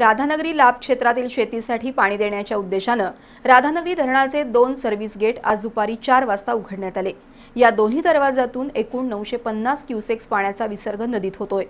राधानगरी लाभ क्षेत्रातील शेतीसाठी पाणी देण्याच्या उद्देशानं राधानगरी धरणाचे दोन सर्व्हिस गेट आज दुपारी चार वाजता उघडण्यात आले या दोन्ही दरवाजातून एकूण नऊशे पन्नास क्युसेक्स पाण्याचा विसर्ग नदीत होतोय